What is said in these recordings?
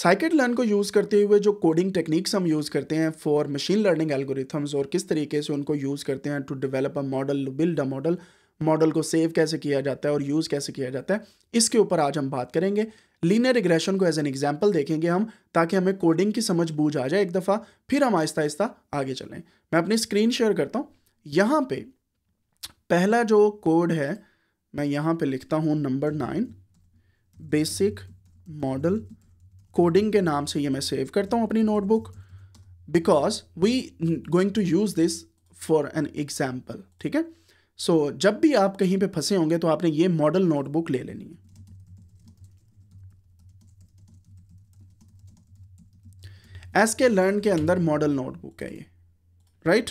Scikit learn को use करते हुए जो कोडिंग टेक्निक्स हम यूज़ करते हैं फॉर मशीन लर्निंग एल्गोरिथम्स और किस तरीके से उनको यूज़ करते हैं to develop a model build a model model को सेव कैसे किया जाता है और यूज़ कैसे किया जाता है इसके ऊपर आज हम बात करेंगे लीनियर रिग्रेशन को एज एन एग्जाम्पल देखेंगे हम ताकि हमें कोडिंग की समझ बूझ आ जाए एक दफ़ा फिर हम आहिस्ता आहिस्ता आगे चलें मैं अपनी स्क्रीन शेयर करता हूँ यहाँ पे पहला जो कोड है मैं यहाँ पे लिखता हूँ number nine basic model coding के नाम से ये मैं सेव करता हूँ अपनी notebook because we going to use this for an example ठीक है सो so, जब भी आप कहीं पे फंसे होंगे तो आपने ये मॉडल नोटबुक ले लेनी है एस के लर्न के अंदर मॉडल नोटबुक है ये राइट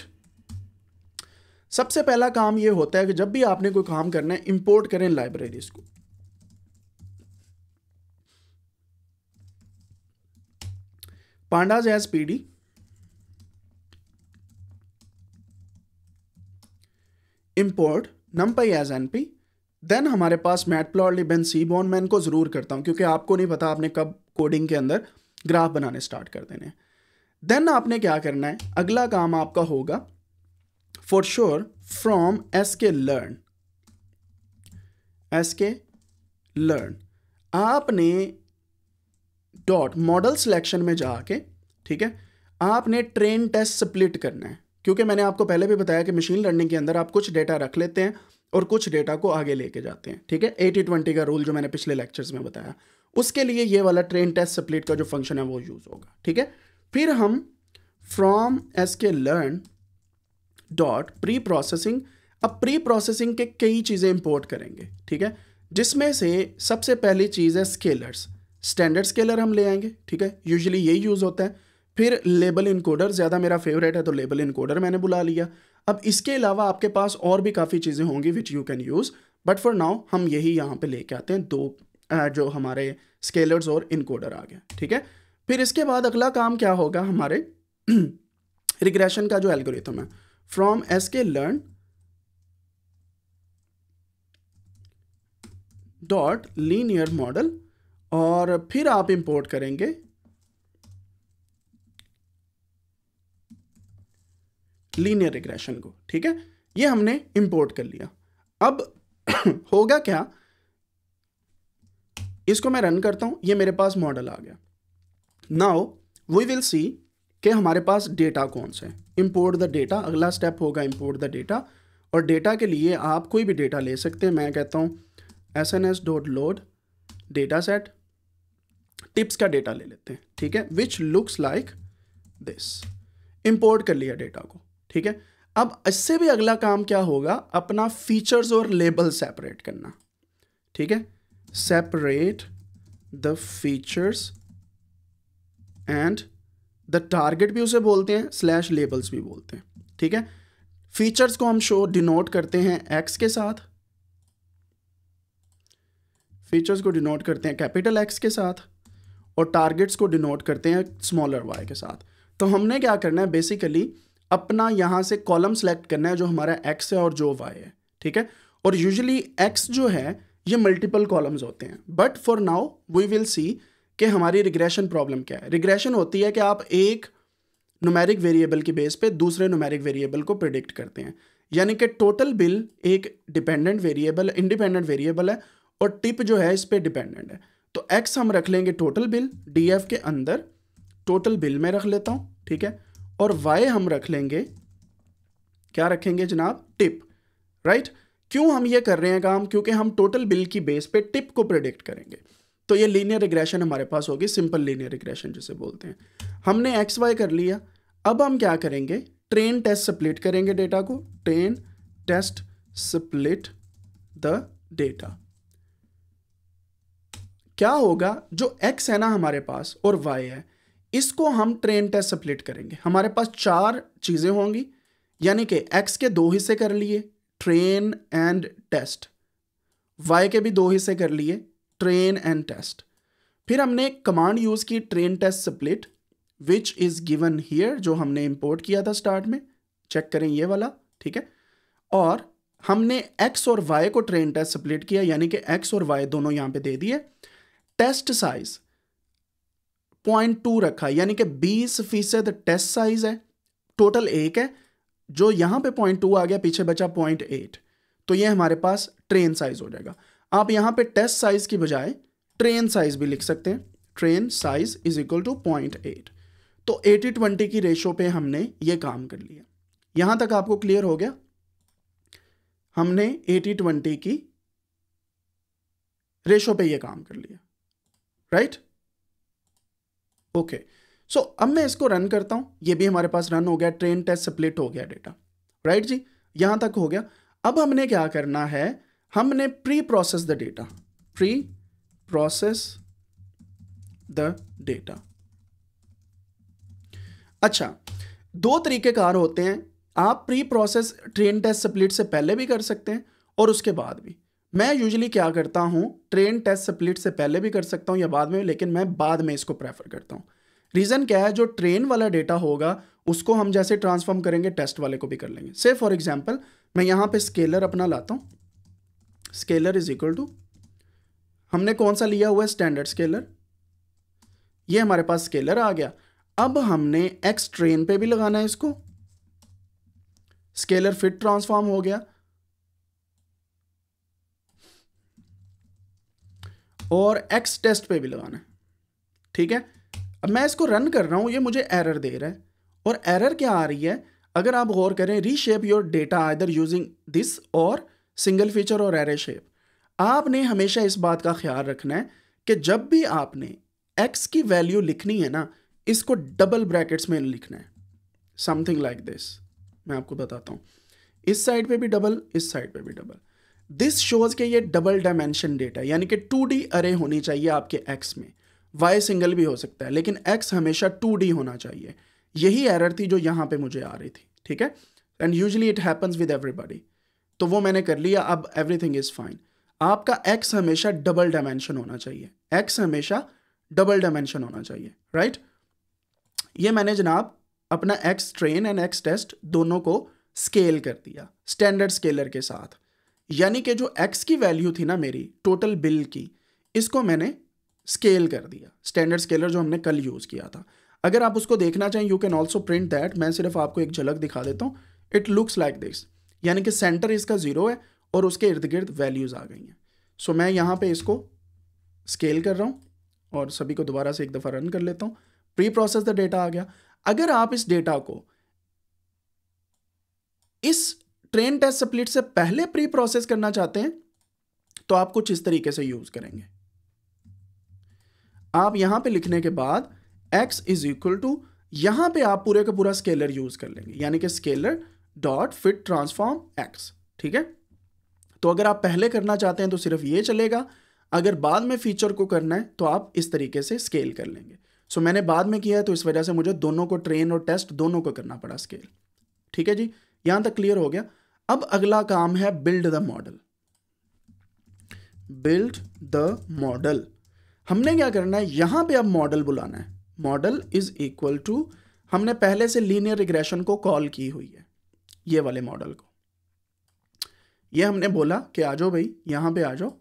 सबसे पहला काम ये होता है कि जब भी आपने कोई काम करना है इंपोर्ट करें लाइब्रेरीज को pandas as PD. Import numpy as np. Then हमारे पास मैटप्लॉट सी बोन मैं इनको ज़रूर करता हूं क्योंकि आपको नहीं पता आपने कब कोडिंग के अंदर ग्राफ बनाने स्टार्ट कर देने देन आपने क्या करना है अगला काम आपका होगा for sure from S K learn S K learn आपने डॉट मॉडल सिलेक्शन में जाके ठीक है आपने ट्रेन टेस्ट स्प्लिट करना है क्योंकि मैंने आपको पहले भी बताया कि मशीन लर्निंग के अंदर आप कुछ डेटा रख लेते हैं और कुछ डेटा को आगे लेके जाते हैं ठीक है एटी ट्वेंटी का रूल जो मैंने पिछले लेक्चर्स में बताया उसके लिए ये वाला ट्रेन टेस्ट स्प्लिट का जो फंक्शन है वो यूज़ होगा ठीक है फिर हम from S K learn dot preprocessing अब प्री प्रोसेसिंग के कई चीज़ें इंपोर्ट करेंगे ठीक है जिसमें से सबसे पहली चीज़ है स्केलर्स स्टैंडर्ड स्केलर हम ले आएंगे ठीक है यूजली यही यूज़ होता है फिर लेबल इनकोडर ज़्यादा मेरा फेवरेट है तो लेबल इनकोडर मैंने बुला लिया अब इसके अलावा आपके पास और भी काफ़ी चीज़ें होंगी which you can use but for now हम यही यहाँ पे लेके आते हैं दो जो हमारे स्केलर्स और इनकोडर आ गए ठीक है फिर इसके बाद अगला काम क्या होगा हमारे रिग्रेशन का जो एल्गोरिथम है from S K learn dot linear model और फिर आप इंपोर्ट करेंगे लीनियर रिग्रेशन को ठीक है ये हमने इंपोर्ट कर लिया अब होगा क्या इसको मैं रन करता हूँ ये मेरे पास मॉडल आ गया नाउ वी विल सी कि हमारे पास डेटा कौन से इम्पोर्ट द डेटा अगला स्टेप होगा इम्पोर्ट द डेटा और डेटा के लिए आप कोई भी डेटा ले सकते हैं मैं कहता हूँ S N S dot load dataset tips का डेटा ले लेते हैं ठीक है which looks like this import कर लिया डेटा को ठीक है अब इससे भी अगला काम क्या होगा अपना फीचर्स और लेबल सेपरेट करना ठीक है separate the features and the target भी उसे बोलते हैं स्लैश लेबल्स भी बोलते हैं ठीक है फीचर्स को हम शो डिनोट करते हैं एक्स के साथ फीचर्स को डिनोट करते हैं कैपिटल एक्स के साथ और टारगेट्स को डिनोट करते हैं स्मॉलर वाई के साथ तो हमने क्या करना है बेसिकली अपना यहाँ से कॉलम सेलेक्ट करना है जो हमारा एक्स है और जो वाई है ठीक है और यूजली एक्स जो है ये मल्टीपल कॉलम्स होते हैं but for now we will see कि हमारी रिग्रेशन प्रॉब्लम क्या है रिग्रेशन होती है कि आप एक नुमेरिक वेरिएबल की बेस पे दूसरे नुमेरिक वेरिएबल को प्रिडिक्ट करते हैं यानी कि टोटल बिल एक डिपेंडेंट वेरिएबल इंडिपेंडेंट वेरिएबल है और टिप जो है इस पर डिपेंडेंट है तो एक्स हम रख लेंगे टोटल बिल डी के अंदर टोटल बिल में रख लेता हूँ ठीक है और वाई हम रख लेंगे क्या रखेंगे जनाब टिप राइट क्यों हम ये कर रहे हैं काम क्योंकि हम टोटल बिल की बेस पे टिप को प्रिडिक्ट करेंगे तो ये लीनियर रिग्रेशन हमारे पास होगी सिंपल लीनियर रिग्रेशन जिसे बोलते हैं हमने एक्स वाई कर लिया अब हम क्या करेंगे ट्रेन टेस्ट स्प्लिट करेंगे डेटा को train test split the data क्या होगा जो एक्स है ना हमारे पास और वाई है इसको हम ट्रेन टेस्ट सप्लिट करेंगे हमारे पास चार चीज़ें होंगी यानी कि एक्स के दो हिस्से कर लिए ट्रेन एंड टेस्ट वाई के भी दो हिस्से कर लिए ट्रेन एंड टेस्ट फिर हमने कमांड यूज़ की train test split which is given here जो हमने इम्पोर्ट किया था स्टार्ट में चेक करें ये वाला ठीक है और हमने एक्स और वाई को ट्रेन टेस्ट सप्लिट किया यानी कि एक्स और वाई दोनों यहाँ पे दे दिए टेस्ट साइज पॉइंट टू रखा यानी कि बीस फीसद टेस्ट साइज है टोटल एक है जो यहां पे पॉइंट टू आ गया पीछे बचा पॉइंट एट तो ये हमारे पास ट्रेन साइज हो जाएगा आप यहां पे टेस्ट साइज की बजाय ट्रेन साइज भी लिख सकते हैं train size is equal to point eight तो एटी ट्वेंटी की रेशो पे हमने ये काम कर लिया यहां तक आपको क्लियर हो गया हमने एटी ट्वेंटी की रेशो पे ये काम कर लिया राइट ओके सो अब मैं इसको रन करता हूं ये भी हमारे पास रन हो गया ट्रेन टेस्ट स्प्लिट हो गया डेटा राइट right जी यहां तक हो गया अब हमने क्या करना है हमने preprocess the data preprocess the data अच्छा दो तरीके कार होते हैं आप preprocess train test split से पहले भी कर सकते हैं और उसके बाद भी मैं यूजली क्या करता हूँ ट्रेन टेस्ट स्प्लिट से पहले भी कर सकता हूँ या बाद में लेकिन मैं बाद में इसको प्रेफर करता हूँ रीज़न क्या है जो ट्रेन वाला डेटा होगा उसको हम जैसे ट्रांसफॉर्म करेंगे टेस्ट वाले को भी कर लेंगे से फॉर एग्जाम्पल मैं यहाँ पे स्केलर अपना लाता हूँ स्केलर इज इक्वल टू हमने कौन सा लिया हुआ है स्टैंडर्ड स्केलर ये हमारे पास स्केलर आ गया अब हमने एक्स ट्रेन पे भी लगाना है इसको स्केलर फिट ट्रांसफॉर्म हो गया और एक्स टेस्ट पे भी लगाना है ठीक है अब मैं इसको रन कर रहा हूँ ये मुझे एरर दे रहा है और एरर क्या आ रही है अगर आप गौर करें reshape your data other using this और सिंगल फीचर और एरे शेप आपने हमेशा इस बात का ख्याल रखना है कि जब भी आपने एक्स की वैल्यू लिखनी है ना इसको डबल ब्रैकेट्स में लिखना है समथिंग लाइक दिस मैं आपको बताता हूँ इस साइड पे भी डबल इस साइड पे भी डबल दिस शोज के ये डबल डायमेंशन डेटा यानी कि टू डी अरे होनी चाहिए आपके एक्स में वाई सिंगल भी हो सकता है लेकिन एक्स हमेशा टू डी होना चाहिए यही एरर थी जो यहाँ पे मुझे आ रही थी ठीक है and usually it happens with everybody तो वो मैंने कर लिया अब एवरीथिंग इज़ फाइन आपका एक्स हमेशा डबल डायमेंशन होना चाहिए एक्स हमेशा डबल डायमेंशन होना चाहिए राइट right? ये मैंने जनाब अपना X train and X test दोनों को स्केल कर दिया स्टैंडर्ड स्केलर के साथ यानी कि जो एक्स की वैल्यू थी ना मेरी टोटल बिल की इसको मैंने स्केल कर दिया स्टैंडर्ड स्केलर जो हमने कल यूज़ किया था अगर आप उसको देखना चाहें you can also print that मैं सिर्फ आपको एक झलक दिखा देता हूँ इट लुक्स लाइक दिस यानी कि सेंटर इसका ज़ीरो है और उसके इर्द गिर्द वैल्यूज़ आ गई हैं सो मैं यहाँ पे इसको स्केल कर रहा हूँ और सभी को दोबारा से एक दफ़ा रन कर लेता हूँ प्री प्रोसेस द डेटा आ गया अगर आप इस डेटा को इस ट्रेन टेस्ट सप्लिट से पहले प्री प्रोसेस करना चाहते हैं तो आप कुछ इस तरीके से यूज करेंगे आप यहां पे लिखने के बाद x इज इक्वल टू यहां पे आप पूरे का पूरा स्केलर यूज कर लेंगे यानी कि scaler dot fit transform x ठीक है तो अगर आप पहले करना चाहते हैं तो सिर्फ ये चलेगा अगर बाद में फीचर को करना है तो आप इस तरीके से स्केल कर लेंगे सो so, मैंने बाद में किया है तो इस वजह से मुझे दोनों को ट्रेन और टेस्ट दोनों को करना पड़ा स्केल ठीक है जी यहां तक क्लियर हो गया अब अगला काम है build the model build the model हमने क्या करना है यहां पे अब मॉडल बुलाना है मॉडल इज इक्वल टू हमने पहले से लीनियर रिग्रेशन को कॉल की हुई है ये वाले मॉडल को ये हमने बोला कि आ जाओ भाई यहां पे आ जाओ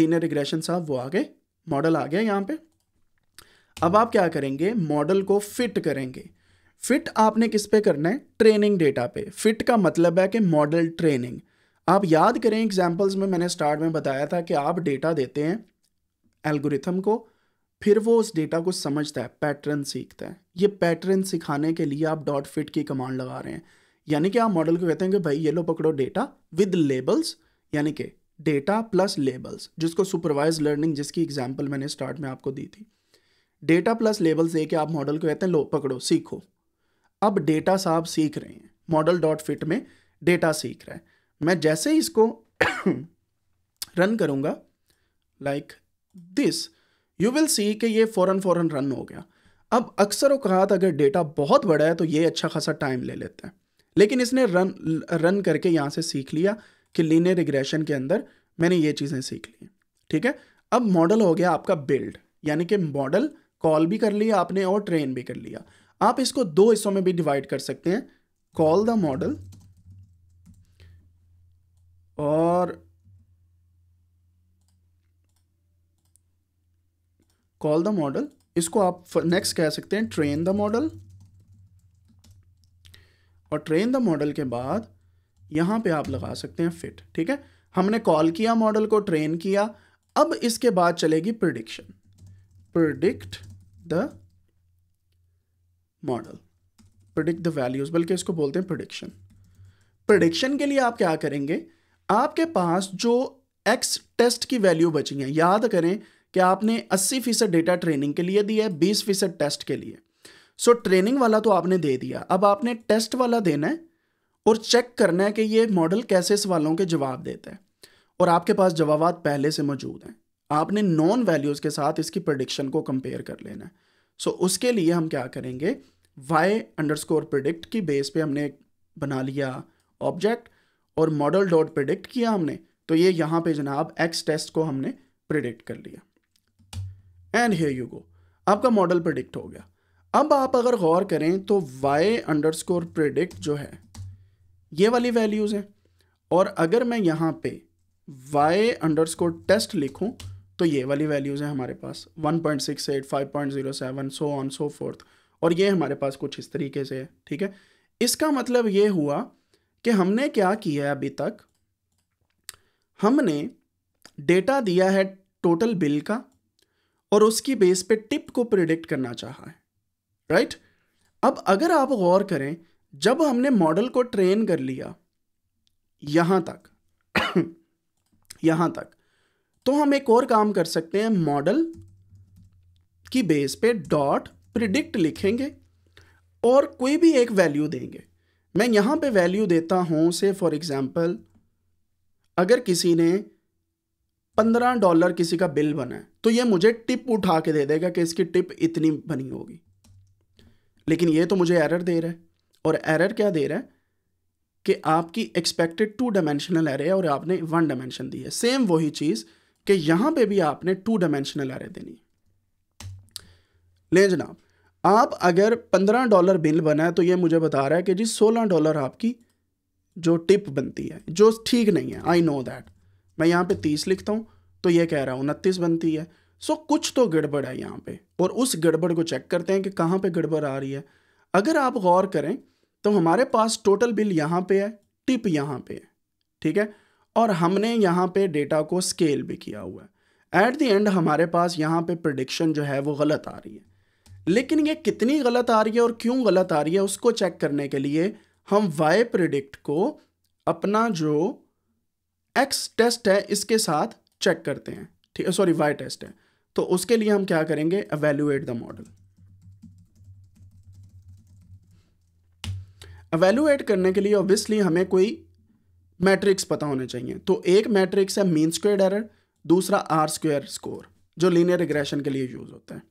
लीनियर रिग्रेशन साहब वो आ गए मॉडल आ गया यहां पे अब आप क्या करेंगे मॉडल को फिट करेंगे फिट आपने किस पे करना है ट्रेनिंग डेटा पे फिट का मतलब है कि मॉडल ट्रेनिंग आप याद करें एग्जाम्पल्स में मैंने स्टार्ट में बताया था कि आप डेटा देते हैं एल्गोरिथम को फिर वो उस डेटा को समझता है पैटर्न सीखता है ये पैटर्न सिखाने के लिए आप डॉट फिट की कमांड लगा रहे हैं यानी कि आप मॉडल को कहते हैं कि भाई ये लो पकड़ो डेटा विद लेबल्स यानी कि डेटा प्लस लेबल्स जिसको सुपरवाइज लर्निंग जिसकी एग्जाम्पल मैंने स्टार्ट में आपको दी थी डेटा प्लस लेबल्स दे के आप मॉडल को कहते हैं लो पकड़ो सीखो अब डेटा साहब सीख रहे हैं मॉडल डॉट फिट में डेटा सीख रहा है मैं जैसे ही इसको रन करूँगा like this you will see कि ये फ़ौरन फ़ौरन रन हो गया अब अक्सर अवकात अगर डेटा बहुत बड़ा है तो ये अच्छा खासा टाइम ले लेता है लेकिन इसने रन रन करके यहाँ से सीख लिया कि लीनियर रिग्रेशन के अंदर मैंने ये चीज़ें सीख ली ठीक है अब मॉडल हो गया आपका बिल्ड यानी कि मॉडल कॉल भी कर लिया आपने और ट्रेन भी कर लिया आप इसको दो हिस्सों में भी डिवाइड कर सकते हैं कॉल द मॉडल और कॉल द मॉडल इसको आप नेक्स्ट कह सकते हैं ट्रेन द मॉडल और ट्रेन द मॉडल के बाद यहां पे आप लगा सकते हैं फिट ठीक है हमने कॉल किया मॉडल को ट्रेन किया अब इसके बाद चलेगी prediction predict the model predict the values बल्कि इसको बोलते हैं प्रोडिक्शन प्रोडिक्शन के लिए आप क्या करेंगे आपके पास जो एक्स टेस्ट की वैल्यू बची है याद करें कि आपने 80 फीसद डेटा ट्रेनिंग के लिए दिया है 20 फीसद टेस्ट के लिए सो so, ट्रेनिंग वाला तो आपने दे दिया अब आपने टेस्ट वाला देना है और चेक करना है कि ये मॉडल कैसे सवालों के जवाब देता है और आपके पास जवाब पहले से मौजूद हैं आपने नॉन वैल्यूज़ के साथ इसकी प्रडिक्शन को कंपेयर कर लेना है सो so, उसके लिए हम क्या करेंगे वाई अंडर स्कोर प्रिडिक्ट की बेस पे हमने बना लिया ऑब्जेक्ट और मॉडल डॉट प्रिडिक्ट किया हमने तो ये यहाँ पे जनाब एक्स टेस्ट को हमने प्रिडिक्ट कर लिया एंड हे यू गो आपका मॉडल प्रिडिक्ट हो गया अब आप अगर गौर करें तो वाई अंडर स्कोर प्रिडिक्ट जो है ये वाली वैल्यूज़ हैं और अगर मैं यहाँ पे वाई अंडर स्कोर टेस्ट लिखूँ तो ये वाली वैल्यूज़ हैं हमारे पास 1.68, 5.07, सो ऑन सो फोर्थ और ये हमारे पास कुछ इस तरीके से है ठीक है इसका मतलब ये हुआ कि हमने क्या किया अभी तक हमने डेटा दिया है टोटल बिल का और उसकी बेस पे टिप को प्रिडिक्ट करना चाहा है राइट right? अब अगर आप गौर करें जब हमने मॉडल को ट्रेन कर लिया यहाँ तक यहाँ तक तो हम एक और काम कर सकते हैं मॉडल की बेस पे डॉट प्रिडिक्ट लिखेंगे और कोई भी एक वैल्यू देंगे मैं यहाँ पे वैल्यू देता हूँ से फॉर एग्ज़ाम्पल अगर किसी ने पंद्रह डॉलर किसी का बिल बना है तो ये मुझे टिप उठा के दे देगा कि इसकी टिप इतनी बनी होगी लेकिन ये तो मुझे एरर दे रहा है और एरर क्या दे रहा है कि आपकी एक्सपेक्टेड टू डायमेंशनल एरे है और आपने वन डायमेंशन दी है सेम वही चीज़ कि यहां पे भी आपने टू डायमेंशनल एरे देनी लें जनाब आप अगर पंद्रह डॉलर बिल बना तो ये मुझे बता रहा है कि जी सोलह डॉलर आपकी जो टिप बनती है जो ठीक नहीं है आई नो दैट मैं यहाँ पे तीस लिखता हूँ तो ये कह रहा है उनतीस बनती है सो so, कुछ तो गड़बड़ है यहाँ पे और उस गड़बड़ को चेक करते हैं कि कहाँ पे गड़बड़ आ रही है अगर आप गौर करें तो हमारे पास टोटल बिल यहाँ पे है टिप यहाँ पे है ठीक है और हमने यहाँ पे डेटा को स्केल भी किया हुआ है एट द एंड हमारे पास यहाँ पे प्रडिक्शन जो है वो गलत आ रही है लेकिन ये कितनी गलत आ रही है और क्यों गलत आ रही है उसको चेक करने के लिए हम वाई प्रिडिक्ट को अपना जो एक्स टेस्ट है इसके साथ चेक करते हैं ठीक है सॉरी वाई टेस्ट है तो उसके लिए हम क्या करेंगे अवेल्युएट द मॉडल अवेल्युएट करने के लिए ऑब्वियसली हमें कोई मैट्रिक्स पता होने चाहिए तो एक मैट्रिक्स है मीन स्क्वेयर एरर दूसरा आर स्क्वेयर स्कोर जो लीनियर रिग्रेशन के लिए यूज़ होता है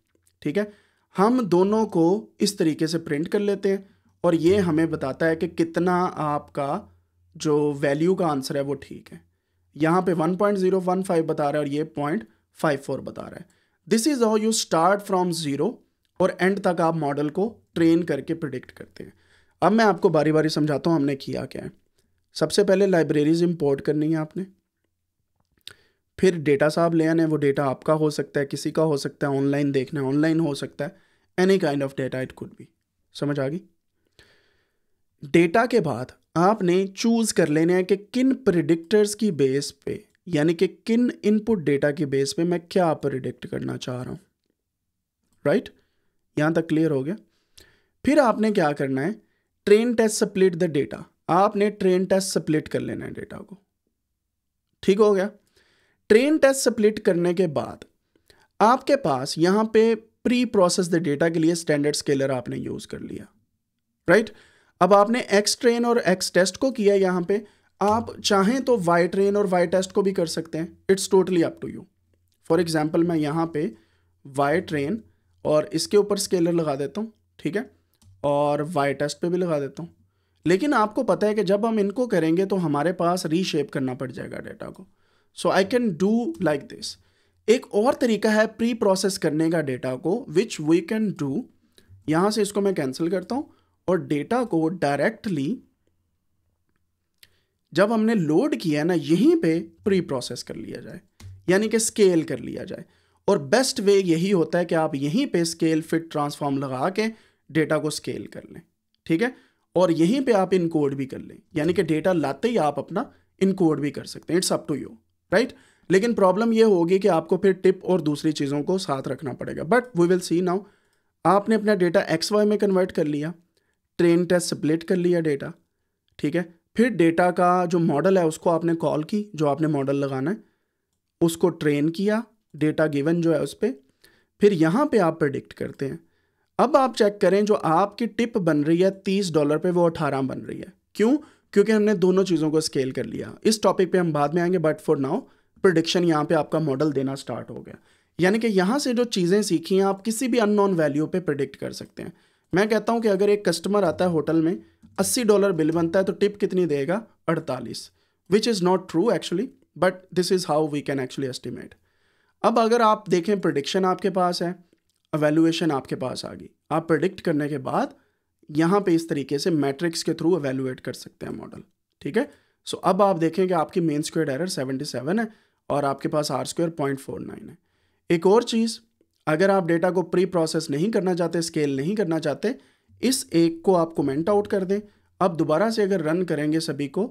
ठीक है हम दोनों को इस तरीके से प्रिंट कर लेते हैं और ये हमें बताता है कि कितना आपका जो वैल्यू का आंसर है वो ठीक है यहाँ पे 1.015 बता रहा है और ये 0.54 बता रहा है this is how you start from zero और एंड तक आप मॉडल को ट्रेन करके प्रिडिक्ट करते हैं अब मैं आपको बारी बारी समझाता हूँ हमने किया क्या है सबसे पहले लाइब्रेरीज इंपोर्ट करनी है आपने फिर डेटा साहब ले आने वो डेटा आपका हो सकता है किसी का हो सकता है ऑनलाइन देखना है ऑनलाइन हो सकता है any kind of data it could be समझ आ गई डेटा के बाद आपने चूज़ कर लेने हैं कि किन प्रिडिक्टर्स की बेस पे यानी कि किन इनपुट डेटा की बेस पे मैं क्या प्रिडिक्ट करना चाह रहा हूँ राइट यहां तक क्लियर हो गया फिर आपने क्या करना है train test split the data आपने ट्रेन टेस्ट स्प्लिट कर लेना है डेटा को ठीक हो गया ट्रेन टेस्ट स्प्लिट करने के बाद आपके पास यहाँ पे प्री प्रोसेस डेटा के लिए स्टैंडर्ड स्केलर आपने यूज़ कर लिया राइट right? अब आपने एक्स ट्रेन और एक्स टेस्ट को किया यहाँ पे आप चाहें तो वाई ट्रेन और वाई टेस्ट को भी कर सकते हैं it's totally up to you for example मैं यहाँ पे वाई ट्रेन और इसके ऊपर स्केलर लगा देता हूँ ठीक है और वाई टेस्ट पे भी लगा देता हूँ लेकिन आपको पता है कि जब हम इनको करेंगे तो हमारे पास रीशेप करना पड़ जाएगा डेटा को so I can do like this एक और तरीका है प्री प्रोसेस करने का डेटा को विच वी कैन डू यहां से इसको मैं कैंसिल करता हूं और डेटा को डायरेक्टली जब हमने लोड किया है ना यहीं पे प्री प्रोसेस कर लिया जाए यानी कि स्केल कर लिया जाए और बेस्ट वे यही होता है कि आप यहीं पे स्केल फिट ट्रांसफॉर्म लगा के डेटा को स्केल कर लें ठीक है और यहीं पे आप इनकोड भी कर लें यानी कि डेटा लाते ही आप अपना इनकोड भी कर सकते हैं it's up to you right लेकिन प्रॉब्लम ये होगी कि आपको फिर टिप और दूसरी चीज़ों को साथ रखना पड़ेगा but we will see now आपने अपना डेटा एक्स वाई में कन्वर्ट कर लिया ट्रेन टेस्ट स्प्लिट कर लिया डेटा ठीक है फिर डेटा का जो मॉडल है उसको आपने कॉल की जो आपने मॉडल लगाना है उसको ट्रेन किया डेटा गिवन जो है उस पर फिर यहाँ पे आप प्रडिक्ट करते हैं अब आप चेक करें जो आपकी टिप बन रही है तीस डॉलर पे वो अठारह बन रही है क्यों क्योंकि हमने दोनों चीज़ों को स्केल कर लिया इस टॉपिक पे हम बाद में आएंगे बट फॉर नाउ प्रोडिक्शन यहाँ पे आपका मॉडल देना स्टार्ट हो गया यानी कि यहाँ से जो चीज़ें सीखी हैं आप किसी भी अननोन वैल्यू पे प्रिडिक्ट कर सकते हैं मैं कहता हूँ कि अगर एक कस्टमर आता है होटल में अस्सी डॉलर बिल बनता है तो टिप कितनी देगा अड़तालीस which is not true actually but this is how we can actually estimate अब अगर आप देखें प्रडिक्शन आपके पास है अवेलुएशन आपके पास आ गई आप प्रडिक्ट करने के बाद यहाँ पे इस तरीके से मैट्रिक्स के थ्रू अवेलुएट कर सकते हैं मॉडल ठीक है सो अब आप देखें कि आपकी मेन स्क्वेयर एरर 77 है और आपके पास R square point four nine है एक और चीज़ अगर आप डेटा को प्री प्रोसेस नहीं करना चाहते स्केल नहीं करना चाहते इस एक को आप कमेंट आउट कर दें अब दोबारा से अगर रन करेंगे सभी को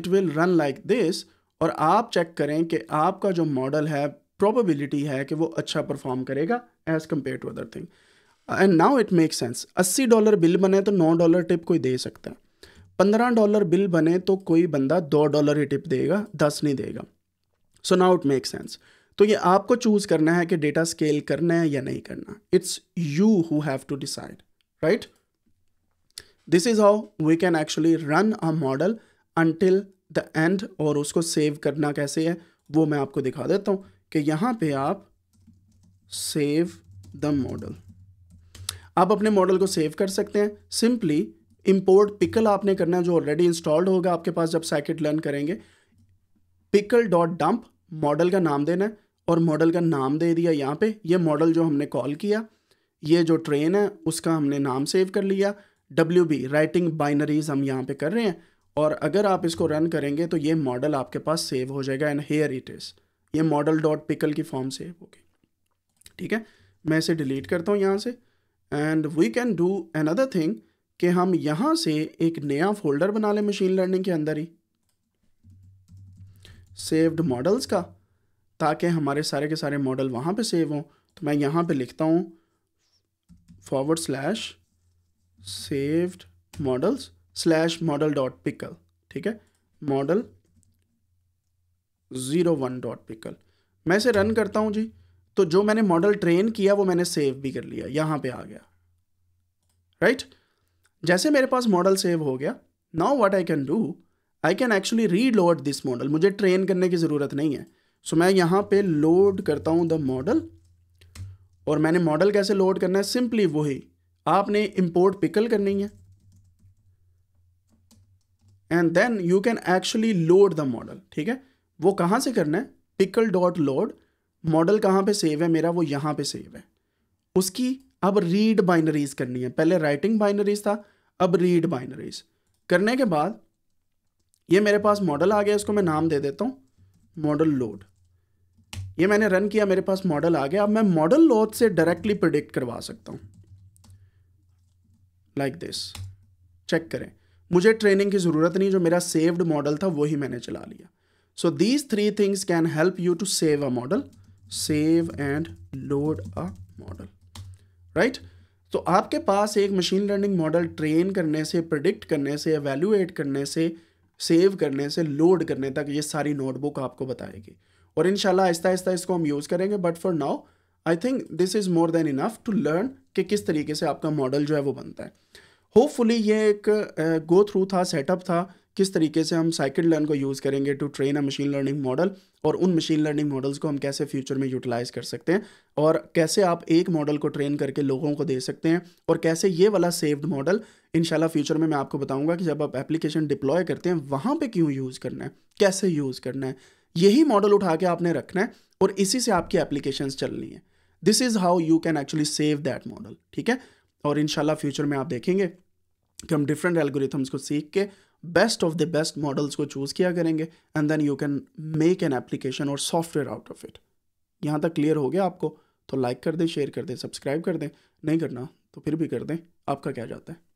it will run like this और आप चेक करें कि आपका जो मॉडल है प्रोबेबिलिटी है कि वो अच्छा परफॉर्म करेगा as compare to other thing and now it make sense अस्सी डॉलर बिल बने तो नौ डॉलर टिप कोई दे सकता है पंद्रह डॉलर बिल बने तो कोई बंदा दो डॉलर ही टिप देगा दस नहीं देगा so now it make sense तो ये आपको चूज करना है कि डेटा स्केल करना है या नहीं करना it's you who have to decide right this is how we can actually run a model until the end और उसको सेव करना कैसे है वो मैं आपको दिखा देता हूँ कि यहाँ पे आप सेव द मॉडल आप अपने मॉडल को सेव कर सकते हैं सिंपली इम्पोर्ट पिकल आपने करना है जो ऑलरेडी इंस्टॉल्ड होगा आपके पास जब सैकेट लर्न करेंगे पिकल डॉट डंप मॉडल का नाम देना है और मॉडल का नाम दे दिया यहाँ पे ये मॉडल जो हमने कॉल किया ये जो ट्रेन है उसका हमने नाम सेव कर लिया डब्ल्यू बी राइटिंग बाइनरीज हम यहाँ पे कर रहे हैं और अगर आप इसको रन करेंगे तो ये मॉडल आपके पास सेव हो जाएगा एंड हेयर इट इज़ ये मॉडल डॉट पिकल की फॉर्म सेव होगी ठीक है मैं इसे डिलीट करता हूँ यहाँ से and we can do another thing कि हम यहाँ से एक नया फोल्डर बना लें मशीन लर्निंग के अंदर ही सेव्ड मॉडल्स का ताकि हमारे सारे के सारे मॉडल वहाँ पे सेव हों तो मैं यहाँ पे लिखता हूँ forward slash saved models slash model dot pickle ठीक है model zero one dot pickle मैं इसे रन करता हूँ जी तो जो मैंने मॉडल ट्रेन किया वो मैंने सेव भी कर लिया यहां पे आ गया राइट right? जैसे मेरे पास मॉडल सेव हो गया now what I can do I can actually reload this model मुझे ट्रेन करने की ज़रूरत नहीं है सो so, मैं यहां पे लोड करता हूं द मॉडल और मैंने मॉडल कैसे लोड करना है सिंपली वही आपने इंपोर्ट पिकल करनी है and then you can actually load the model ठीक है वो कहां से करना है पिकल डॉट लोड मॉडल कहाँ पे सेव है मेरा वो यहाँ पे सेव है उसकी अब रीड बाइनरीज करनी है पहले राइटिंग बाइनरीज था अब रीड बाइनरीज करने के बाद ये मेरे पास मॉडल आ गया इसको मैं नाम दे देता हूँ मॉडल लोड ये मैंने रन किया मेरे पास मॉडल आ गया अब मैं मॉडल लोड से डायरेक्टली प्रिडिक्ट करवा सकता हूँ लाइक दिस चेक करें मुझे ट्रेनिंग की ज़रूरत नहीं जो मेरा सेव्ड मॉडल था वही मैंने चला लिया so these three things can help you to save a model save and load a model right तो आपके पास एक मशीन लर्निंग मॉडल ट्रेन करने से प्रडिक्ट करने से एवेल्यूएट करने से सेव करने से लोड करने तक ये सारी नोटबुक आपको बताएगी और इन आहिस्ता आहिस्ता इसको हम यूज़ करेंगे but for now I think this is more than enough to learn कि किस तरीके से आपका मॉडल जो है वो बनता है होपफुली ये एक गो थ्रू था सेटअप था किस तरीके से हम साइकिल लर्न को यूज़ करेंगे to train a machine learning model और उन मशीन लर्निंग मॉडल्स को हम कैसे फ्यूचर में यूटिलाइज़ कर सकते हैं और कैसे आप एक मॉडल को ट्रेन करके लोगों को दे सकते हैं और कैसे ये वाला सेव्ड मॉडल इन फ्यूचर में मैं आपको बताऊँगा कि जब आप एप्लीकेशन डिप्लॉय करते हैं वहाँ पर क्यों यूज़ करना है कैसे यूज़ करना है यही मॉडल उठा के आपने रखना है और इसी से आपकी एप्लीकेशन चलनी है this is how you can actually save that model ठीक है और इन फ्यूचर में आप देखेंगे कि हम डिफरेंट एल्गोरिथम्स को सीख के best of the best models को चूज़ किया करेंगे and then you can make an application और सॉफ्टवेयर आउट ऑफ इट यहाँ तक क्लियर हो गया आपको तो लाइक कर दें शेयर कर दें सब्सक्राइब कर दें नहीं करना तो फिर भी कर दें आपका क्या जाता है